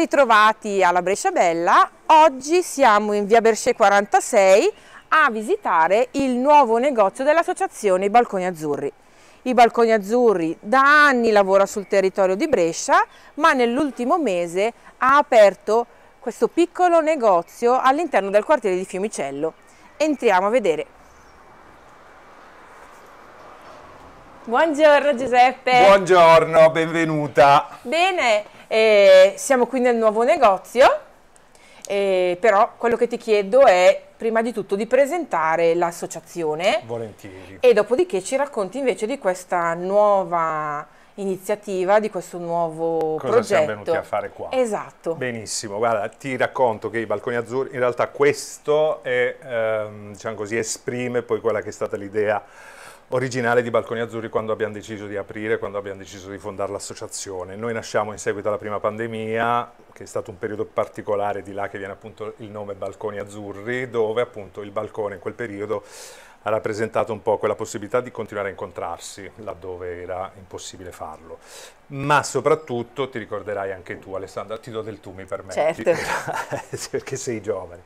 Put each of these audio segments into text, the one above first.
ritrovati alla Brescia Bella, oggi siamo in via Bercè 46 a visitare il nuovo negozio dell'associazione I Balconi Azzurri. I Balconi Azzurri da anni lavora sul territorio di Brescia, ma nell'ultimo mese ha aperto questo piccolo negozio all'interno del quartiere di Fiumicello. Entriamo a vedere. Buongiorno Giuseppe. Buongiorno, benvenuta. Bene, e siamo qui nel nuovo negozio, però quello che ti chiedo è prima di tutto di presentare l'associazione. Volentieri. E dopodiché ci racconti invece di questa nuova iniziativa, di questo nuovo Cosa progetto. Cosa siamo venuti a fare qua. Esatto. Benissimo, guarda, ti racconto che i Balconi Azzurri, in realtà questo è, ehm, diciamo così, esprime poi quella che è stata l'idea originale di Balconi Azzurri quando abbiamo deciso di aprire, quando abbiamo deciso di fondare l'associazione. Noi nasciamo in seguito alla prima pandemia, che è stato un periodo particolare di là che viene appunto il nome Balconi Azzurri, dove appunto il balcone in quel periodo ha rappresentato un po' quella possibilità di continuare a incontrarsi laddove era impossibile farlo. Ma soprattutto ti ricorderai anche tu, Alessandra, ti do del tu, mi permetti, certo. perché sei giovane.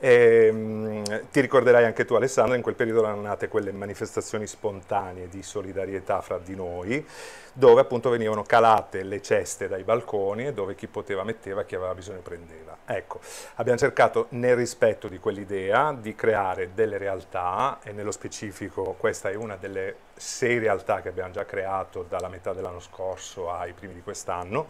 Ehm, eh, ti ricorderai anche tu Alessandra, in quel periodo erano nate quelle manifestazioni spontanee di solidarietà fra di noi, dove appunto venivano calate le ceste dai balconi e dove chi poteva metteva, chi aveva bisogno prendeva. Ecco, abbiamo cercato nel rispetto di quell'idea di creare delle realtà e nello specifico questa è una delle sei realtà che abbiamo già creato dalla metà dell'anno scorso ai primi di quest'anno,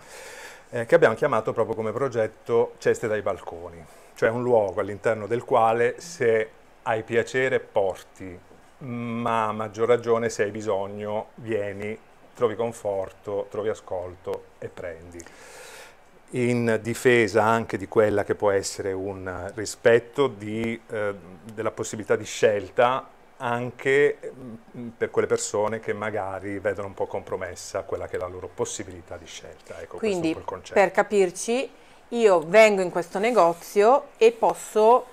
eh, che abbiamo chiamato proprio come progetto Ceste dai balconi cioè un luogo all'interno del quale se hai piacere porti, ma a maggior ragione se hai bisogno vieni, trovi conforto, trovi ascolto e prendi. In difesa anche di quella che può essere un rispetto di, eh, della possibilità di scelta anche mm, per quelle persone che magari vedono un po' compromessa quella che è la loro possibilità di scelta. Ecco, Quindi, per capirci, io vengo in questo negozio e posso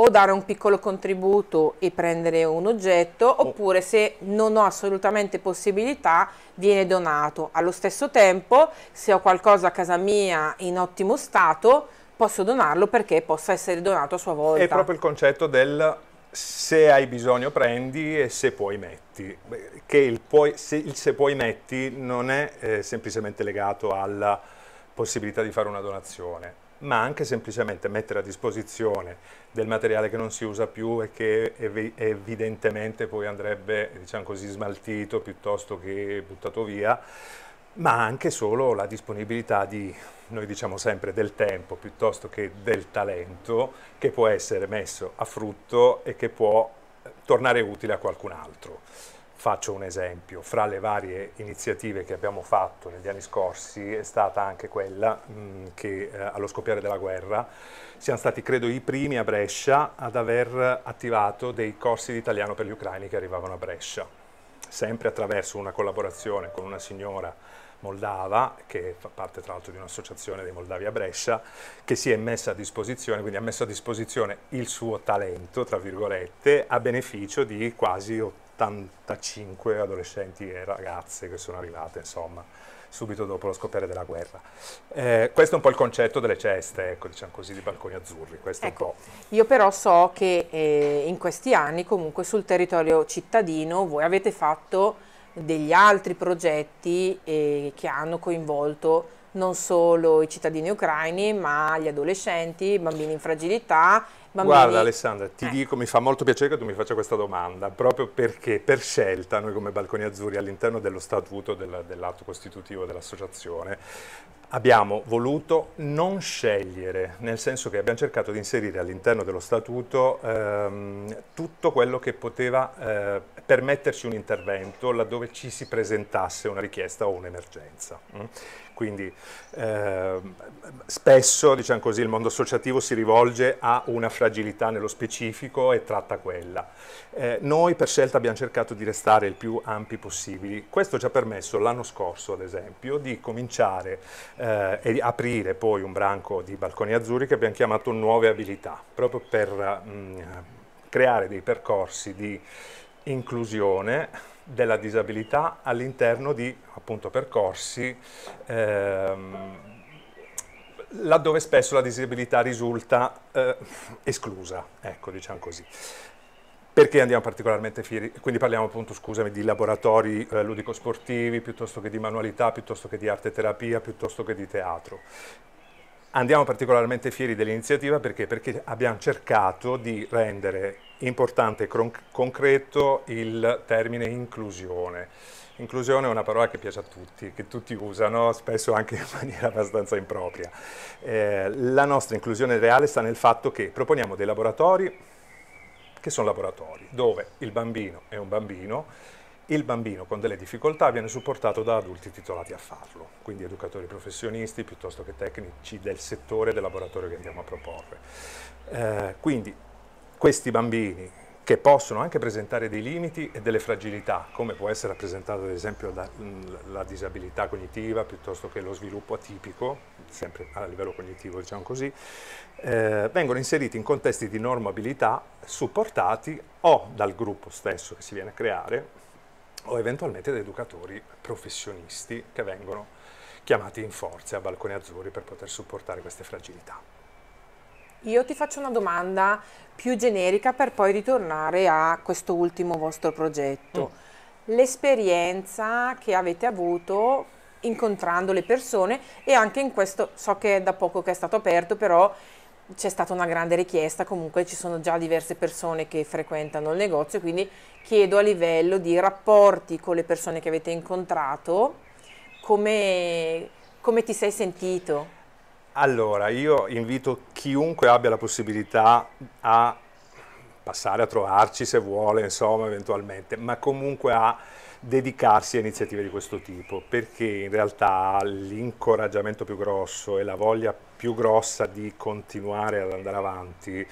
o dare un piccolo contributo e prendere un oggetto oh. oppure se non ho assolutamente possibilità viene donato. Allo stesso tempo se ho qualcosa a casa mia in ottimo stato posso donarlo perché possa essere donato a sua volta. È proprio il concetto del se hai bisogno prendi e se puoi metti, che il, poi, se, il se puoi metti non è eh, semplicemente legato alla possibilità di fare una donazione, ma anche semplicemente mettere a disposizione del materiale che non si usa più e che evidentemente poi andrebbe diciamo così, smaltito piuttosto che buttato via, ma anche solo la disponibilità di, noi diciamo sempre, del tempo piuttosto che del talento che può essere messo a frutto e che può eh, tornare utile a qualcun altro. Faccio un esempio, fra le varie iniziative che abbiamo fatto negli anni scorsi è stata anche quella mh, mm, che eh, allo scoppiare della guerra siamo stati credo i primi a Brescia ad aver attivato dei corsi di italiano per gli ucraini che arrivavano a Brescia, sempre attraverso una collaborazione con una signora moldava, che fa parte tra l'altro di un'associazione dei Moldavi a Brescia, che si è messa a disposizione, quindi ha messo a disposizione il suo talento, tra virgolette, a beneficio di quasi 80 85 adolescenti e ragazze che sono arrivate, insomma, subito dopo lo scoppiare della guerra. Eh, questo è un po' il concetto delle ceste, ecco, diciamo così, di balconi azzurri. Ecco, io però so che eh, in questi anni comunque sul territorio cittadino voi avete fatto degli altri progetti eh, che hanno coinvolto non solo i cittadini ucraini, ma gli adolescenti, i bambini in fragilità bambini. Guarda Alessandra, ti eh. dico, mi fa molto piacere che tu mi faccia questa domanda, proprio perché per scelta noi come Balconi Azzurri all'interno dello statuto del, dell'atto costitutivo dell'associazione abbiamo voluto non scegliere, nel senso che abbiamo cercato di inserire all'interno dello statuto ehm, tutto quello che poteva eh, permetterci un intervento laddove ci si presentasse una richiesta o un'emergenza. Mm? Quindi eh, spesso, diciamo così, il mondo associativo si rivolge a una fragilità nello specifico e tratta quella. Eh, noi per scelta abbiamo cercato di restare il più ampi possibili. Questo ci ha permesso l'anno scorso, ad esempio, di cominciare eh, e di aprire poi un branco di balconi azzurri che abbiamo chiamato nuove abilità, proprio per mh, mm, creare dei percorsi di inclusione della disabilità all'interno di appunto, percorsi ehm, laddove spesso la disabilità risulta eh, esclusa, ecco, diciamo così. Perché andiamo particolarmente fieri? Quindi parliamo appunto, scusami, di laboratori eh, ludico-sportivi, piuttosto che di manualità, piuttosto che di arte terapia, piuttosto che di teatro. Andiamo particolarmente fieri dell'iniziativa perché? perché abbiamo cercato di rendere importante e concreto il termine inclusione Inclusione è una parola che piace a tutti, che tutti usano, spesso anche in maniera abbastanza impropria. Eh, la nostra inclusione reale sta nel fatto che proponiamo dei laboratori che sono laboratori, dove il bambino è un bambino, il bambino con delle difficoltà viene supportato da adulti titolati a farlo, quindi educatori professionisti piuttosto che tecnici del settore del laboratorio che andiamo a proporre. Eh, quindi questi bambini che possono anche presentare dei limiti e delle fragilità, come può essere rappresentata ad esempio da, mm, la disabilità cognitiva piuttosto che lo sviluppo atipico, sempre a livello cognitivo diciamo così, eh, vengono inseriti in contesti di normabilità supportati o dal gruppo stesso che si viene a creare o eventualmente da educatori professionisti che vengono chiamati in forza a balconi azzurri per poter supportare queste fragilità. Io ti faccio una domanda più generica per poi ritornare a questo ultimo vostro progetto. Mm. L'esperienza che avete avuto incontrando le persone e anche in questo so che è da poco che è stato aperto, però c'è stata una grande richiesta, comunque ci sono già diverse persone che frequentano il negozio, quindi chiedo a livello di rapporti con le persone che avete incontrato, come, come ti sei sentito? Allora, io invito chiunque abbia la possibilità a passare a trovarci se vuole, insomma, eventualmente, ma comunque a dedicarsi a iniziative di questo tipo, perché in realtà l'incoraggiamento più grosso e la voglia più grossa di continuare ad andare avanti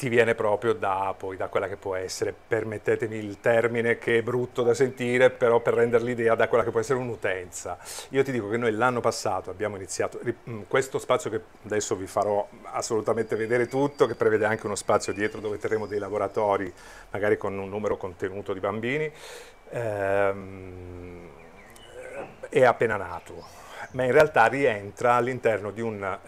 ti viene proprio da, poi, da quella che può essere, permettetemi il termine che è brutto da sentire, però per rendere l'idea da quella che può essere un'utenza. Io ti dico che noi l'anno passato abbiamo iniziato mm, questo spazio che adesso vi farò assolutamente vedere tutto, che prevede anche uno spazio dietro dove terremo dei laboratori, magari con un numero contenuto di bambini, ehm, eh, è appena nato, ma in realtà rientra all'interno di un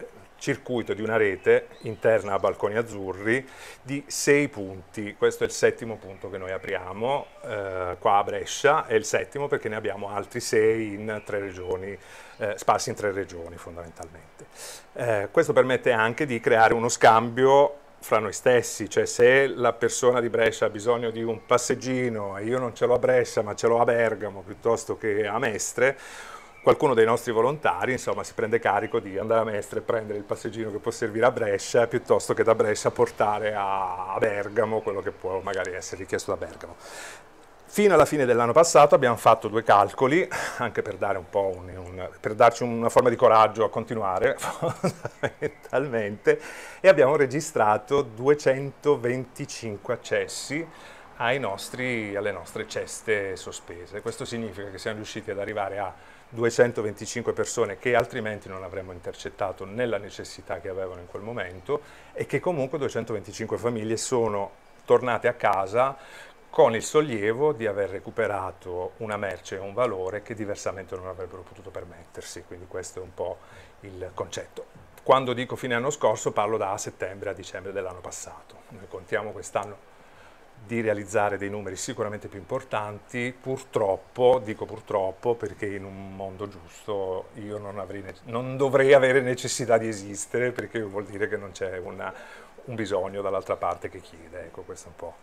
circuito di una rete interna a balconi azzurri di sei punti. Questo è il settimo punto che noi apriamo eh, qua a Brescia, è il settimo perché ne abbiamo altri sei in tre regioni, eh, sparsi in tre regioni fondamentalmente. Eh, questo permette anche di creare uno scambio fra noi stessi, cioè se la persona di Brescia ha bisogno di un passeggino e io non ce l'ho a Brescia ma ce l'ho a Bergamo piuttosto che a Mestre, qualcuno dei nostri volontari insomma, si prende carico di andare a Mestre e prendere il passeggino che può servire a Brescia piuttosto che da Brescia portare a Bergamo quello che può magari essere richiesto da Bergamo. Fino alla fine dell'anno passato abbiamo fatto due calcoli, anche per, un un, un, per, darci una forma di coraggio a continuare, fondamentalmente, e abbiamo registrato 225 accessi nostri, alle nostre ceste sospese. Questo significa che siamo riusciti ad arrivare a 225 persone che altrimenti non avremmo intercettato nella necessità che avevano in quel momento e che comunque 225 famiglie sono tornate a casa con il sollievo di aver recuperato una merce e un valore che diversamente non avrebbero potuto permettersi, quindi questo è un po' il concetto. Quando dico fine anno scorso parlo da settembre a dicembre dell'anno passato, noi contiamo quest'anno di realizzare dei numeri sicuramente più importanti, purtroppo, dico purtroppo, perché in un mondo giusto io non, avrei, non dovrei avere necessità di esistere, perché vuol dire che non c'è un bisogno dall'altra parte che chiede, ecco questo è un po'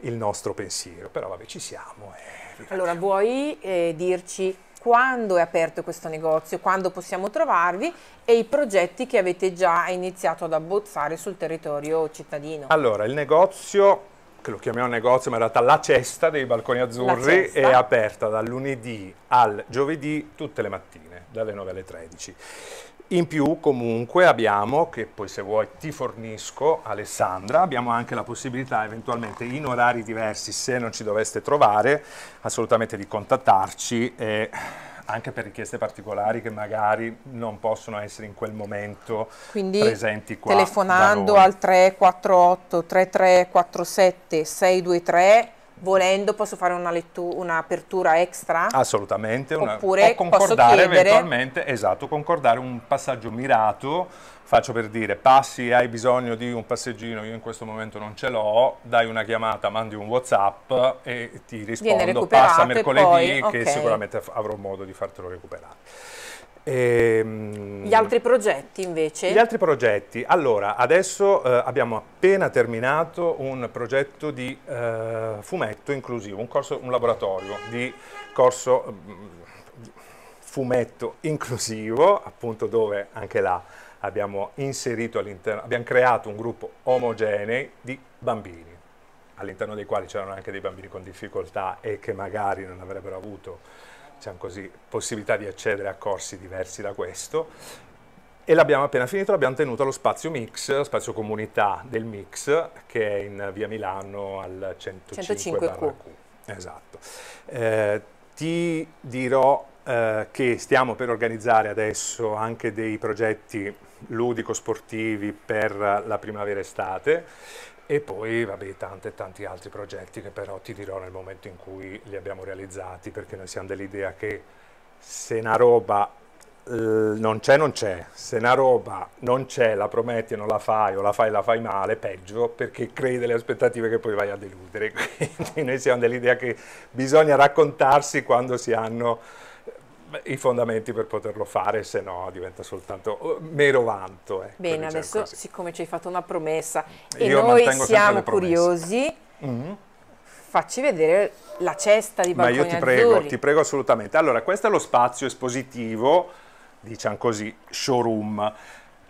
il nostro pensiero, però vabbè ci siamo. Eh. allora vuoi eh, dirci quando è aperto questo negozio, quando possiamo trovarvi e i progetti che avete già iniziato ad abbozzare sul territorio cittadino? Allora il negozio che lo chiamiamo negozio, ma in realtà la cesta dei balconi azzurri è aperta dal lunedì al giovedì tutte le mattine, dalle 9 alle 13. In più comunque abbiamo, che poi se vuoi ti fornisco Alessandra, abbiamo anche la possibilità eventualmente in orari diversi, se non ci doveste trovare, assolutamente di contattarci e anche per richieste particolari che magari non possono essere in quel momento Quindi, presenti qua. Telefonando al 348 3347 623 volendo posso fare una un'apertura extra? Assolutamente, una, oppure concordare eventualmente, esatto, concordare un passaggio mirato, faccio per dire, passi, hai bisogno di un passeggino, io in questo momento non ce l'ho, dai una chiamata, mandi un whatsapp e ti rispondo, passa mercoledì poi, okay. che sicuramente avrò modo di fartelo recuperare. Ehm, gli altri progetti invece? Gli altri progetti. Allora, adesso eh, abbiamo appena terminato un progetto di eh, fumetto inclusivo, un, corso, un laboratorio di corso mh, mm, fumetto inclusivo, appunto dove anche là abbiamo inserito all'interno, abbiamo creato un gruppo omogeneo di bambini all'interno dei quali c'erano anche dei bambini con difficoltà e che magari non avrebbero avuto diciamo così, possibilità di accedere a corsi diversi da questo e l'abbiamo appena finito, l'abbiamo tenuto allo spazio Mix, lo spazio comunità del Mix che è in via Milano al 105, 105 Q. Q. Esatto. Eh, ti dirò eh, che stiamo per organizzare adesso anche dei progetti ludico-sportivi per la primavera-estate e poi vabbè, tanti e tanti altri progetti che però ti dirò nel momento in cui li abbiamo realizzati perché noi siamo dell'idea che se una roba eh, non c'è non c'è, se una roba non c'è la prometti e non la fai o la fai e la fai male, peggio perché crei delle aspettative che poi vai a deludere, quindi noi siamo dell'idea che bisogna raccontarsi quando si hanno i fondamenti per poterlo fare, se no diventa soltanto uh, mero vanto. Eh, Bene, diciamo adesso così. siccome ci hai fatto una promessa e Io noi siamo curiosi, mm -hmm. facci vedere la cesta di Balconi Ma io ti prego, Azzurri. ti prego assolutamente. Allora, questo è lo spazio espositivo, diciamo così, showroom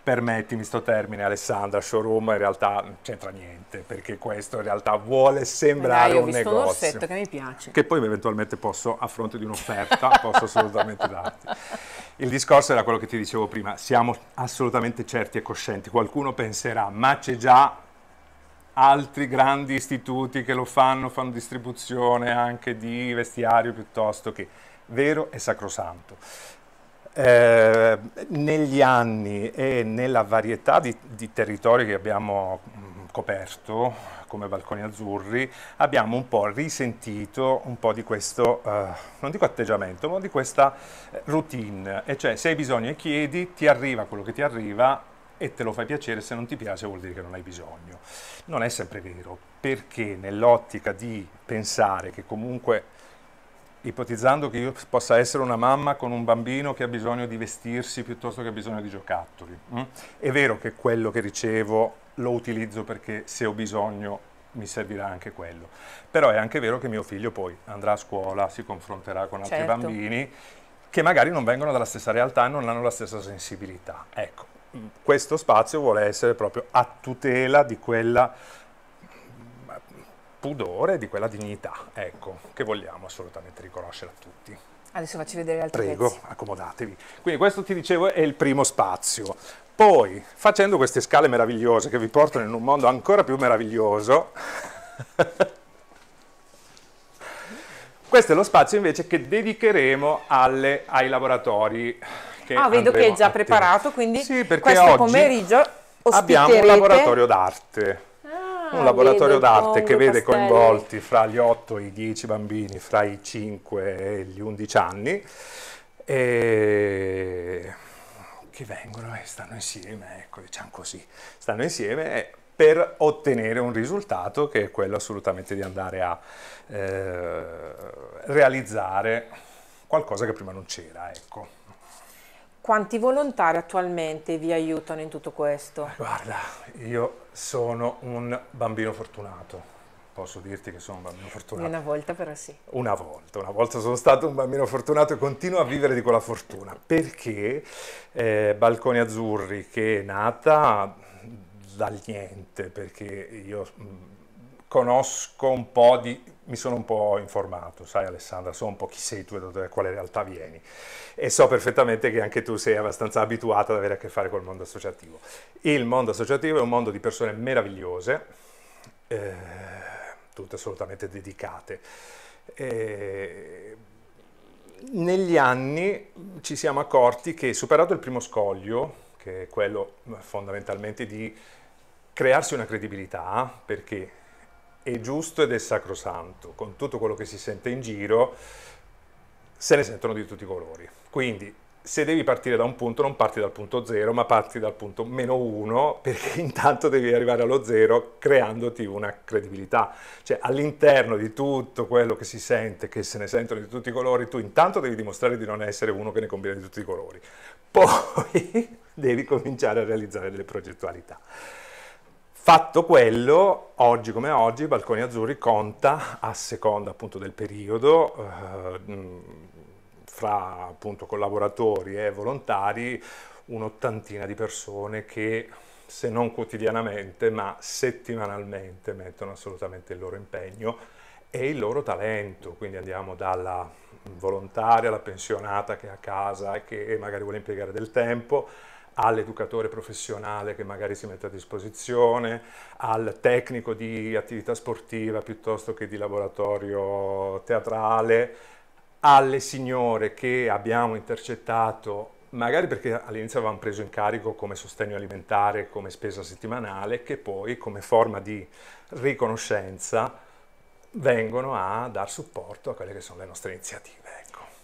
permettimi sto termine Alessandra, showroom in realtà non c'entra niente, perché questo in realtà vuole sembrare dai, un negozio. Ho visto un che mi piace. Che poi eventualmente posso, a fronte di un'offerta, posso assolutamente darti. Il discorso era quello che ti dicevo prima, siamo assolutamente certi e coscienti, qualcuno penserà, ma c'è già altri grandi istituti che lo fanno, fanno distribuzione anche di vestiario piuttosto che vero e sacrosanto. Eh, negli anni e nella varietà di, di territori che abbiamo mm, coperto, come Balconi Azzurri, abbiamo un po' risentito un po' di questo, eh, non dico atteggiamento, ma di questa eh, routine, e cioè se hai bisogno e chiedi, ti arriva quello che ti arriva e te lo fai piacere, se non ti piace vuol dire che non hai bisogno. Non è sempre vero, perché nell'ottica di pensare che comunque ipotizzando che io possa essere una mamma con un bambino che ha bisogno di vestirsi piuttosto che ha bisogno di giocattoli. Mm? È vero che quello che ricevo lo utilizzo perché se ho bisogno mi servirà anche quello. Però è anche vero che mio figlio poi andrà a scuola, si confronterà con altri certo. bambini che magari non vengono dalla stessa realtà e non hanno la stessa sensibilità. Ecco, questo spazio vuole essere proprio a tutela di quella pudore, di quella dignità, ecco, che vogliamo assolutamente riconoscere a tutti. Adesso faccio vedere altri Prego, pezzi. accomodatevi. Quindi questo ti dicevo è il primo spazio. Poi, facendo queste scale meravigliose che vi portano in un mondo ancora più meraviglioso, questo è lo spazio invece che dedicheremo alle, ai laboratori. Che ah, vedo che è già preparato, quindi sì, questo oggi pomeriggio ospiterete... abbiamo un laboratorio d'arte un laboratorio d'arte che vede castelli. coinvolti fra gli 8 e i 10 bambini, fra i 5 e gli 11 anni, e che vengono e eh, stanno insieme, ecco, diciamo così, stanno insieme eh, per ottenere un risultato che è quello assolutamente di andare a eh, realizzare qualcosa che prima non c'era, ecco. Quanti volontari attualmente vi aiutano in tutto questo? Eh, guarda, io sono un bambino fortunato. Posso dirti che sono un bambino fortunato. Una volta però sì. Una volta, una volta sono stato un bambino fortunato e continuo a vivere di quella fortuna. Perché eh, Balconi Azzurri, che è nata dal niente, perché io mm, conosco un po' di... mi sono un po' informato, sai Alessandra, so un po' chi sei tu e da quale realtà vieni e so perfettamente che anche tu sei abbastanza abituata ad avere a che fare col mondo associativo. Il mondo associativo è un mondo di persone meravigliose, eh, tutte assolutamente dedicate. Eh, negli anni ci siamo accorti che superato il primo scoglio, che è quello eh, fondamentalmente di crearsi una credibilità, perché è giusto ed è sacrosanto, con tutto quello che si sente in giro, se ne sentono di tutti i colori. Quindi se devi partire da un punto, non parti dal punto zero, ma parti dal punto meno uno, perché intanto devi arrivare allo zero creandoti una credibilità. Cioè all'interno di tutto quello che si sente, che se ne sentono di tutti i colori, tu intanto devi dimostrare di non essere uno che ne combina di tutti i colori. Poi devi cominciare a realizzare delle progettualità. Fatto quello, oggi come oggi, Balconi Azzurri conta, a seconda appunto del periodo, eh, mm, fra appunto collaboratori e volontari, un'ottantina di persone che se non quotidianamente, ma settimanalmente mettono assolutamente il loro impegno e il loro talento. Quindi andiamo dalla volontaria, alla pensionata che è a casa e che magari vuole impiegare del tempo, all'educatore professionale che magari si mette a disposizione, al tecnico di attività sportiva piuttosto che di laboratorio teatrale, alle signore che abbiamo intercettato magari perché all'inizio avevamo preso in carico come sostegno alimentare, come spesa settimanale, che poi come forma di riconoscenza vengono a dar supporto a quelle che sono le nostre iniziative.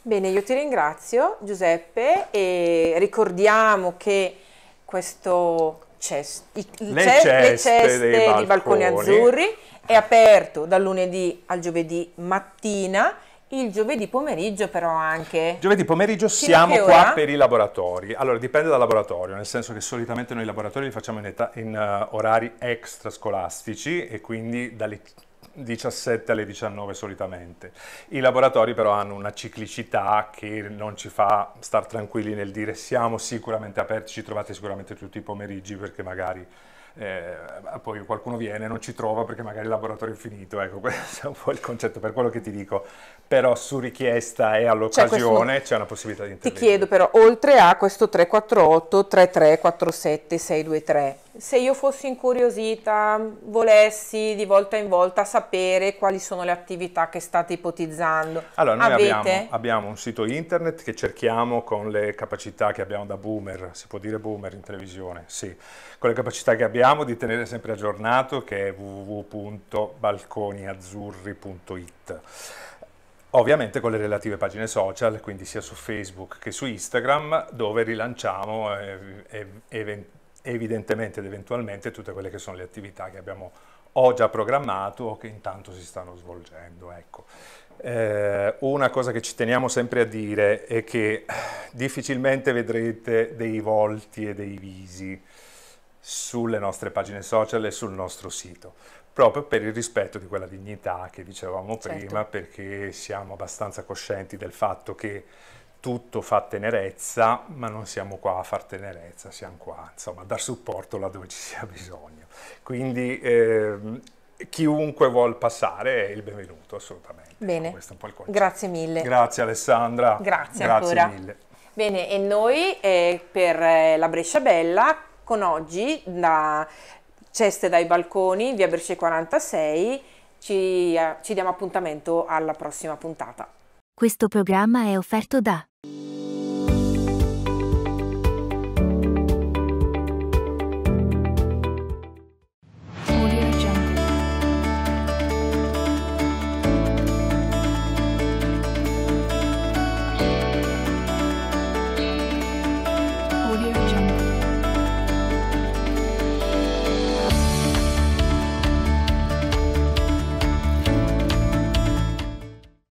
Bene, io ti ringrazio Giuseppe e ricordiamo che questo cest, i, le, cest, ceste le ceste dei balconi. balconi azzurri è aperto dal lunedì al giovedì mattina il giovedì pomeriggio però anche. Giovedì pomeriggio siamo qua per i laboratori. Allora dipende dal laboratorio, nel senso che solitamente noi i laboratori li facciamo in, età, in uh, orari extrascolastici e quindi dalle 17 alle 19 solitamente. I laboratori però hanno una ciclicità che non ci fa star tranquilli nel dire siamo sicuramente aperti, ci trovate sicuramente tutti i pomeriggi perché magari eh, poi qualcuno viene e non ci trova perché magari il laboratorio è finito, ecco questo è un po' il concetto per quello che ti dico, però su richiesta e all'occasione c'è, c'è una possibilità di intervenire. Ti chiedo però, oltre a questo 348 3347 623, se io fossi incuriosita, volessi di volta in volta sapere quali sono le attività che state ipotizzando. Allora, noi abbiamo, abbiamo, un sito internet che cerchiamo con le capacità che abbiamo da boomer, si può dire boomer in televisione, sì, con le capacità che abbiamo di tenere sempre aggiornato che è www.balconiazzurri.it. Ovviamente con le relative pagine social, quindi sia su Facebook che su Instagram, dove rilanciamo eh, eventualmente evidentemente ed eventualmente tutte quelle che sono le attività che abbiamo o già programmato o che intanto si stanno svolgendo. Ecco. Eh, una cosa che ci teniamo sempre a dire è che difficilmente vedrete dei volti e dei visi sulle nostre pagine social e sul nostro sito, proprio per il rispetto di quella dignità che dicevamo certo. prima, perché siamo abbastanza coscienti del fatto che tutto fa tenerezza, ma non siamo qua a far tenerezza, siamo qua insomma, a dar supporto laddove ci sia bisogno. Quindi eh, chiunque vuol passare è il benvenuto assolutamente. Bene, grazie mille. Grazie Alessandra. Grazie, grazie ancora. mille. Bene, e noi eh, per eh, la Brescia Bella con oggi da Ceste dai Balconi, via Brescia 46, ci, eh, ci diamo appuntamento alla prossima puntata. Questo programma è offerto da